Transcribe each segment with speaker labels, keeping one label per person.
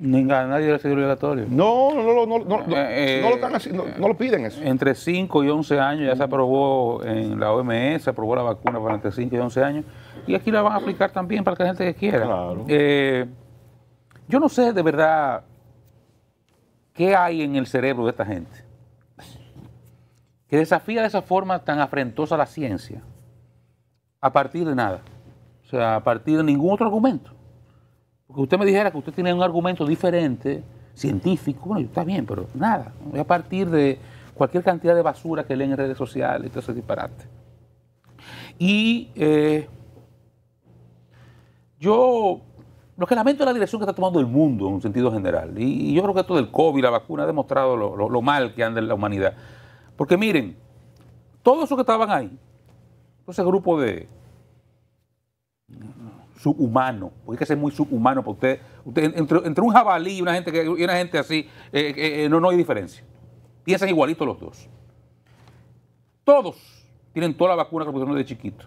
Speaker 1: Ninguna, nadie recibió obligatorio. No, no, no, no, eh, lo no, lo piden eso. Entre 5 y 11 años ya se aprobó en la OMS, se aprobó la vacuna para entre 5 y 11 años. Y aquí la van a aplicar también para que la gente que quiera. Claro. Eh, yo no sé de verdad qué hay en el cerebro de esta gente que desafía de esa forma tan afrentosa la ciencia a partir de nada, o sea, a partir de ningún otro argumento. Porque usted me dijera que usted tiene un argumento diferente, científico, bueno, está bien, pero nada. Voy a partir de cualquier cantidad de basura que leen en redes sociales y todo ese disparate. Y eh, yo lo que lamento es la dirección que está tomando el mundo en un sentido general. Y, yo creo que esto del COVID, la vacuna, ha demostrado lo, mal que anda en la humanidad. Porque miren, todos esos que estaban ahí, ese grupo de subhumano, porque hay que ser muy subhumano para usted. entre, un jabalí y una gente, que, una gente así, eh, eh, eh, no, hay diferencia. Piensan igualitos los dos. Todos tienen toda la vacuna que pusieron de chiquito,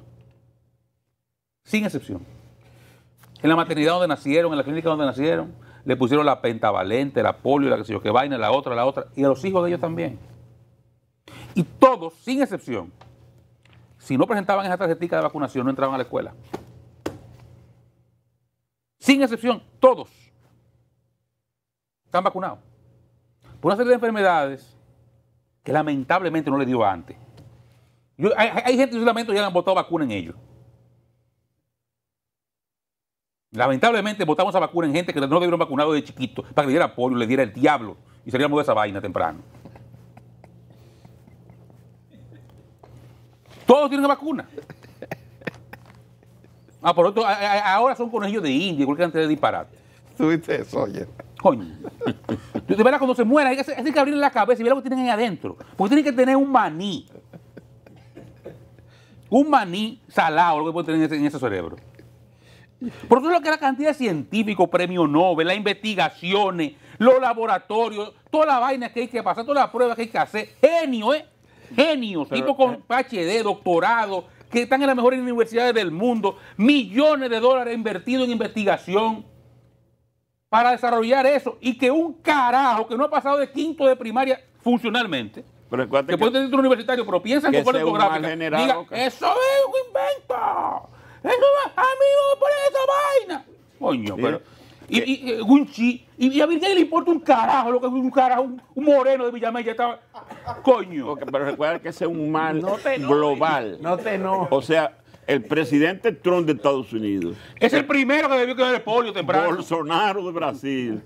Speaker 1: sin excepción. En la maternidad donde nacieron, en la clínica donde nacieron, le pusieron la pentavalente, la polio, la que sé yo, que vaina, la otra, la otra, y a los hijos de ellos también. Y todos, sin excepción, si no presentaban esa tarjetita de vacunación, no entraban a la escuela sin excepción, todos están vacunados. Por una serie de enfermedades que lamentablemente no le dio antes. hay, gente que yo lamento ya han votado vacuna en ellos. Lamentablemente votamos a vacuna en gente que no debieron vacunado de chiquito para que le diera polio, le diera el diablo y se de esa vaina temprano. Todos tienen una vacuna. Ah, por otro, ahora son conejillos de India, cualquier cantidad de disparate. Tuviste eso, oye. Coño. Tú te cuando se muera, hay que, abrirle la cabeza y ver lo que tienen ahí adentro. Porque tienen que tener un maní. Un maní salado, lo que pueden tener en ese, cerebro. Por eso es lo que la cantidad de científicos, premio Nobel, las investigaciones, los laboratorios, toda la vaina que hay que pasar, todas las pruebas que hay que hacer. Genio, ¿eh? Genio. tipo con eh, PhD, doctorado, que están en las mejores universidades del mundo, millones de dólares invertidos en investigación para desarrollar eso y que un carajo que no ha pasado de quinto de primaria funcionalmente, que, puede tener un universitario, pero piensa en cuál ortográfica, diga, eso es un invento, eso es, a mí no me ponen esa vaina. Coño, pero... Y, a Virgen le importa un carajo lo que es un carajo, un, moreno de Villamella estaba Coño. pero recuerda que ese es un mal global. No te no. O sea, el presidente Trump de Estados Unidos. Es el primero que debió quedar el polio temprano. Bolsonaro de Brasil.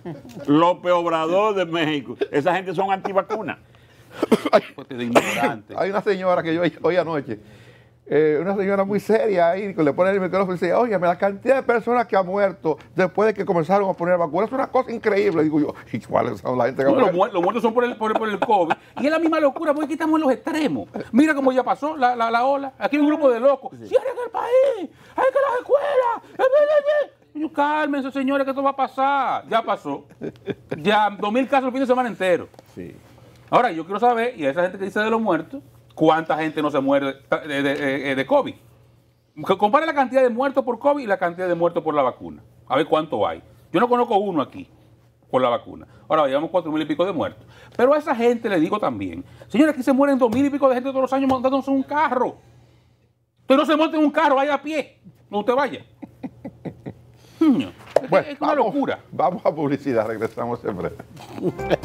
Speaker 1: López Obrador de México. Esa gente son antivacunas. Hay pues una señora que yo oí anoche eh, una señora muy seria ahí, le pone el micrófono y dice, oye, la cantidad de personas que han muerto después de que comenzaron a poner vacunas es una cosa increíble. digo yo, ¿y cuáles son la gente que ha muerto? muertos, los muertos son por el, por, el, COVID. Y es la misma locura, porque aquí estamos en los extremos. Mira cómo ya pasó la, la, la ola. Aquí hay un grupo de locos. Sí. ¡Cierren el país! ¡Hay que las escuelas! Yo, cálmense, señores, que esto va a pasar. Ya pasó. Ya, dos mil casos el fin de semana entero. Sí. Ahora, yo quiero saber, y a esa gente que dice de los muertos, ¿Cuánta gente no se muere eh, eh, de, COVID? Compare la cantidad de muertos por COVID y la cantidad de muertos por la vacuna. A ver cuánto hay. Yo no conozco uno aquí por la vacuna. Ahora llevamos cuatro mil y pico de muertos. Pero a esa gente le digo también, señores, aquí se mueren dos mil y pico de gente todos los años montándose en un carro. Usted no se monte en un carro, vaya a pie. No usted vaya. bueno, es una locura. Vamos a publicidad, regresamos siempre.